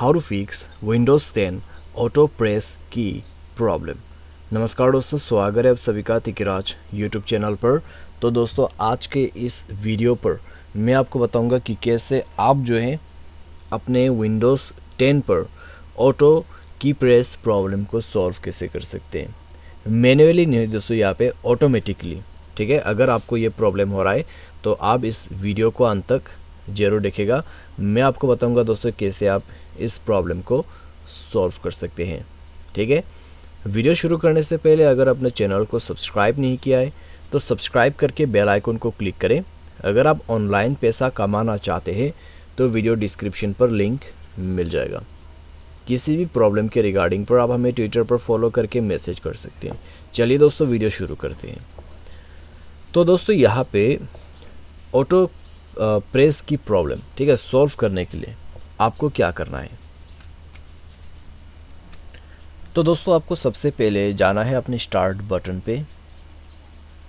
how to fix Windows ten auto press key problem नमस्कार दोस्तों स्वागत है आप सभी का तिकराज यूट्यूब चैनल पर तो दोस्तों आज के इस वीडियो पर मैं आपको बताऊंगा कि कैसे आप जो है अपने विंडोज़ 10 पर ऑटो की प्रेस प्रॉब्लम को सॉल्व कैसे कर सकते हैं मैनुअली नहीं दोस्तों यहाँ पे ऑटोमेटिकली ठीक है अगर आपको ये प्रॉब्लम हो रहा है तो आप इस वीडियो को अंत तक ज़रूर दिखेगा मैं आपको बताऊंगा दोस्तों कैसे आप इस प्रॉब्लम को सॉल्व कर सकते हैं ठीक है वीडियो शुरू करने से पहले अगर आपने चैनल को सब्सक्राइब नहीं किया है तो सब्सक्राइब करके बेल आइकन को क्लिक करें अगर आप ऑनलाइन पैसा कमाना चाहते हैं तो वीडियो डिस्क्रिप्शन पर लिंक मिल जाएगा किसी भी प्रॉब्लम के रिगार्डिंग पर आप हमें ट्विटर पर फॉलो करके मैसेज कर सकते हैं चलिए दोस्तों वीडियो शुरू करते हैं तो दोस्तों यहाँ पे ऑटो प्रेस की प्रॉब्लम ठीक है सॉल्व करने के लिए आपको क्या करना है तो दोस्तों आपको सबसे पहले जाना है अपने स्टार्ट बटन पे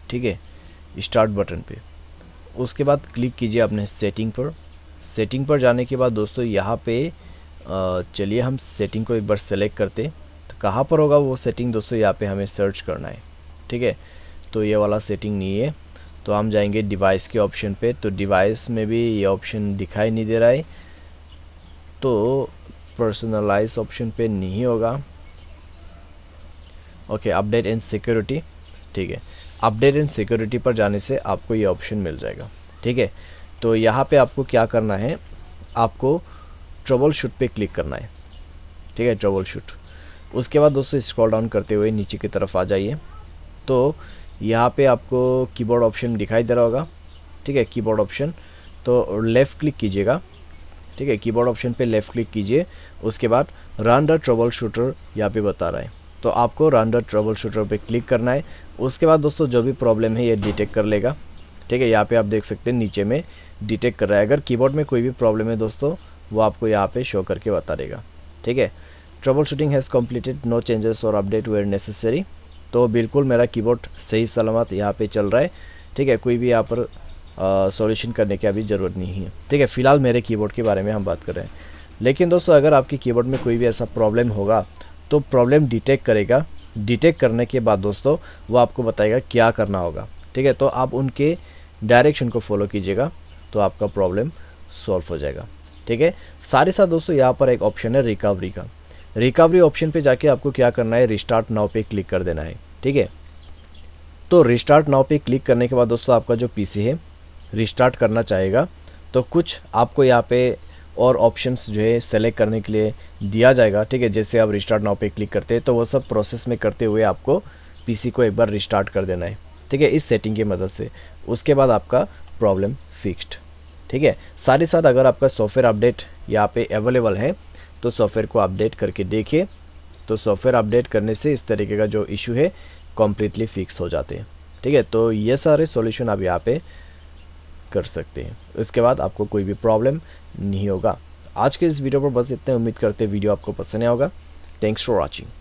ठीक है स्टार्ट बटन पे उसके बाद क्लिक कीजिए अपने सेटिंग पर सेटिंग पर जाने के बाद दोस्तों यहाँ पे चलिए हम सेटिंग को एक बार सेलेक्ट करते तो कहाँ पर होगा वो सेटिंग दोस्तों यहाँ पे हमें सर्च करना है ठीक है तो ये वाला सेटिंग नहीं है तो हम जाएंगे डिवाइस के ऑप्शन पे तो डिवाइस में भी ये ऑप्शन दिखाई नहीं दे रहा है तो पर्सनलाइज ऑप्शन पे नहीं होगा ओके अपडेट एंड सिक्योरिटी ठीक है अपडेट एंड सिक्योरिटी पर जाने से आपको ये ऑप्शन मिल जाएगा ठीक है तो यहाँ पे आपको क्या करना है आपको ट्रबल शूट पर क्लिक करना है ठीक है ट्रबल शूट उसके बाद दोस्तों स्क्रॉल डाउन करते हुए नीचे की तरफ आ जाइए तो यहाँ पे आपको कीबोर्ड ऑप्शन दिखाई दे रहा होगा ठीक है कीबोर्ड ऑप्शन तो लेफ़्ट क्लिक कीजिएगा ठीक है कीबोर्ड ऑप्शन पे लेफ़्ट क्लिक कीजिए उसके बाद रन द ट्रबल शूटर यहाँ पे बता रहा है तो आपको रन द ट्रबल शूटर पर क्लिक करना है उसके बाद दोस्तों जो भी प्रॉब्लम है ये डिटेक्ट कर लेगा ठीक है यहाँ पर आप देख सकते हैं नीचे में डिटेक्ट कर रहा है अगर कीबोर्ड में कोई भी प्रॉब्लम है दोस्तों वो आपको यहाँ पे शो करके बता देगा ठीक है troubleshooting has completed no changes और अपडेट वेयर नेसेसरी तो बिल्कुल मेरा कीबोर्ड सही सलामत यहाँ पे चल रहा है ठीक है कोई भी यहाँ पर सॉल्यूशन करने की अभी ज़रूरत नहीं है ठीक है फ़िलहाल मेरे कीबोर्ड के बारे में हम बात कर रहे हैं लेकिन दोस्तों अगर आपके कीबोर्ड में कोई भी ऐसा प्रॉब्लम होगा तो प्रॉब्लम डिटेक्ट करेगा डिटेक्ट करने के बाद दोस्तों वो आपको बताएगा क्या करना होगा ठीक है तो आप उनके डायरेक्शन को फॉलो कीजिएगा तो आपका प्रॉब्लम सॉल्व हो जाएगा ठीक है साथ ही साथ दोस्तों यहाँ पर एक ऑप्शन है रिकवरी का रिकवरी ऑप्शन पे जाके आपको क्या करना है रिस्टार्ट नाव पे क्लिक कर देना है ठीक है तो रिस्टार्ट नाव पे क्लिक करने के बाद दोस्तों आपका जो पीसी है रिस्टार्ट करना चाहेगा तो कुछ आपको यहाँ पे और ऑप्शंस जो है सेलेक्ट करने के लिए दिया जाएगा ठीक है जैसे आप रिस्टार्ट नाव पे क्लिक करते हैं तो वो सब प्रोसेस में करते हुए आपको पी को एक बार रिस्टार्ट कर देना है ठीक है इस सेटिंग की मदद से उसके बाद आपका प्रॉब्लम फिक्स्ड ठीक है साथ ही साथ अगर आपका सॉफ्टवेयर अपडेट यहाँ पे अवेलेबल है तो सॉफ्टवेयर को अपडेट करके देखिए तो सॉफ्टवेयर अपडेट करने से इस तरीके का जो इशू है कम्प्लीटली फिक्स हो जाते हैं ठीक है तो ये सारे सॉल्यूशन आप यहाँ पे कर सकते हैं उसके बाद आपको कोई भी प्रॉब्लम नहीं होगा आज के इस वीडियो पर बस इतने उम्मीद करते वीडियो आपको पसंद आएगा थैंक्स फॉर वॉचिंग